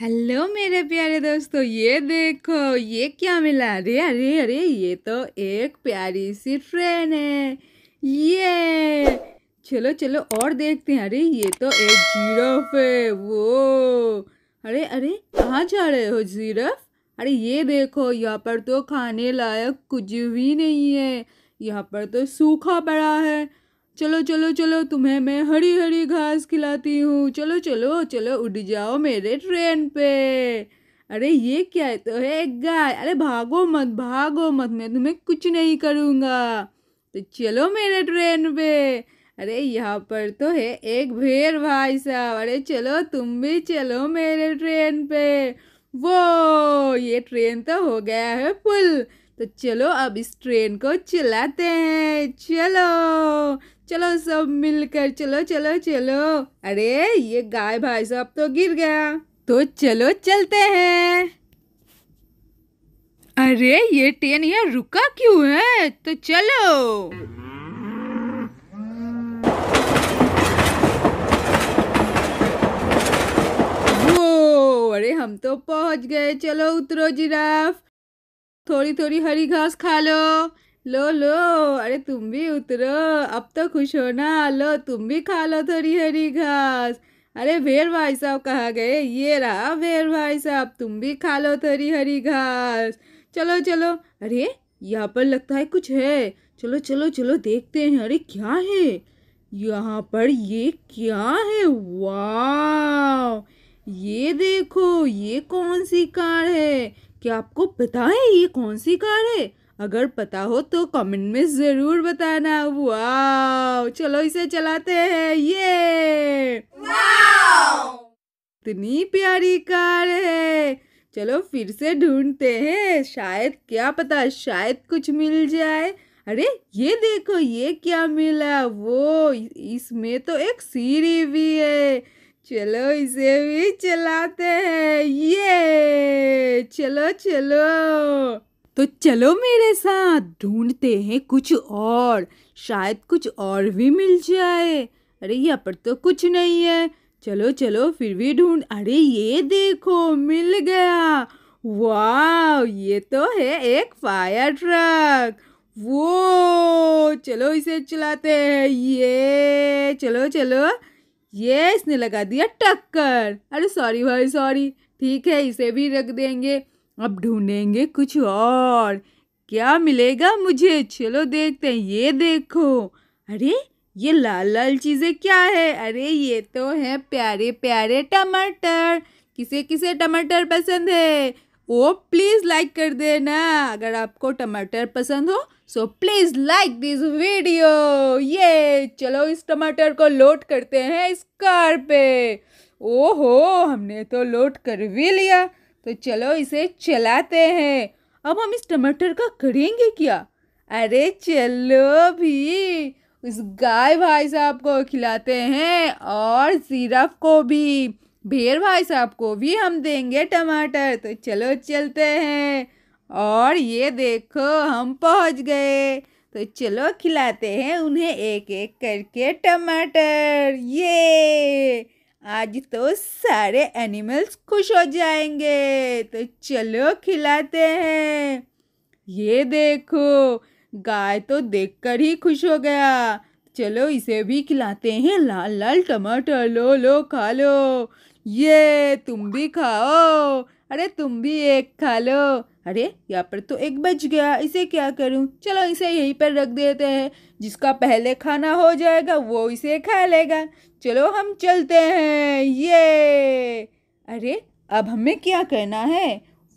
hello मेरे प्यारे दोस्तों ये देखो ये क्या मिला अरे अरे अरे ये तो एक प्यारी सी ट्रेन है ये चलो चलो और देखते हैं अरे ये तो एक जीरफ है वो अरे अरे कहाँ जा रहे हो जीरफ अरे ये देखो यहाँ पर तो खाने लायक कुछ भी नहीं है यहाँ पर तो सूखा पड़ा है चलो चलो चलो तुम्हें मैं हरी हरी घास खिलाती हूँ चलो चलो चलो उड़ जाओ मेरे ट्रेन पे अरे ये क्या है तो है गाय अरे भागो मत भागो मत मैं तुम्हें कुछ नहीं करूँगा तो चलो मेरे ट्रेन पे अरे यहाँ पर तो है एक भेड़ भाई साहब अरे चलो तुम भी चलो मेरे ट्रेन पे वो ये ट्रेन तो हो गया है फुल तो चलो अब इस ट्रेन को चलाते हैं चलो चलो सब मिलकर चलो चलो चलो अरे ये गाय भाई साहब तो गिर गया तो चलो चलते हैं अरे ये ट्रेन यहाँ रुका क्यों है तो चलो वो अरे हम तो पहुंच गए चलो उतरो जिराफ थोड़ी थोड़ी हरी घास खा लो लो लो अरे तुम भी उतरो अब तो खुश हो ना लो तुम भी खा लो थोड़ी हरी घास अरे भेर भाई साहब कहा गए ये रहा भेर भाई साहब तुम भी खा लो थोड़ी हरी घास चलो चलो अरे यहाँ पर लगता है कुछ है चलो चलो चलो देखते हैं अरे क्या है यहाँ पर ये क्या है वाह ये देखो ये कौन सी कार है क्या आपको पता है ये कौन सी कार है अगर पता हो तो कमेंट में ज़रूर बताना वाओ चलो इसे चलाते हैं ये इतनी प्यारी कार है चलो फिर से ढूंढते हैं शायद क्या पता शायद कुछ मिल जाए अरे ये देखो ये क्या मिला वो इसमें तो एक सीढ़ी भी है चलो इसे भी चलाते हैं ये चलो चलो तो चलो मेरे साथ ढूंढते हैं कुछ और शायद कुछ और भी मिल जाए अरे यहाँ पर तो कुछ नहीं है चलो चलो फिर भी ढूंढ अरे ये देखो मिल गया वाह ये तो है एक फायर ट्रक वो चलो इसे चलाते हैं ये चलो चलो ये इसने लगा दिया टक्कर अरे सॉरी भाई सॉरी ठीक है इसे भी रख देंगे अब ढूंढेंगे कुछ और क्या मिलेगा मुझे चलो देखते हैं ये देखो अरे ये लाल लाल चीज़ें क्या है अरे ये तो है प्यारे प्यारे टमाटर किसे किसे टमाटर पसंद है वो प्लीज़ लाइक कर देना अगर आपको टमाटर पसंद हो so please like this video ये चलो इस टमाटर को लोड करते हैं इस कार पे ओहो हमने तो लोड कर भी लिया तो चलो इसे चलाते हैं अब हम इस टमाटर का करेंगे क्या अरे चलो भी उस गाय भाई साहब को खिलाते हैं और सिरफ को भी भेड़ भाई साहब को भी हम देंगे टमाटर तो चलो चलते हैं और ये देखो हम पहुंच गए तो चलो खिलाते हैं उन्हें एक एक करके टमाटर ये आज तो सारे एनिमल्स खुश हो जाएंगे तो चलो खिलाते हैं ये देखो गाय तो देखकर ही खुश हो गया चलो इसे भी खिलाते हैं लाल लाल टमाटर लो लो खा लो ये तुम भी खाओ अरे तुम भी एक खा लो अरे यहाँ पर तो एक बच गया इसे क्या करूँ चलो इसे यहीं पर रख देते हैं जिसका पहले खाना हो जाएगा वो इसे खा लेगा चलो हम चलते हैं ये अरे अब हमें क्या करना है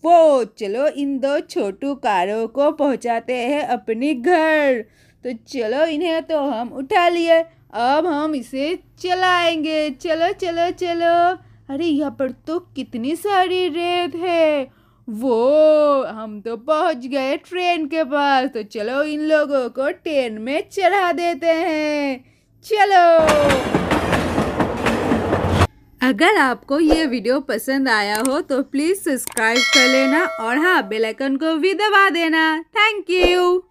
वो चलो इन दो छोटू कारों को पहुँचाते हैं अपने घर तो चलो इन्हें तो हम उठा लिए अब हम इसे चलाएंगे चलो चलो चलो अरे यहाँ पर तो कितनी सारी रेत है वो हम तो पहुंच गए ट्रेन के पास तो चलो इन लोगों को ट्रेन में चढ़ा देते हैं चलो अगर आपको ये वीडियो पसंद आया हो तो प्लीज़ सब्सक्राइब कर लेना और हाँ बेल आइकन को भी दबा देना थैंक यू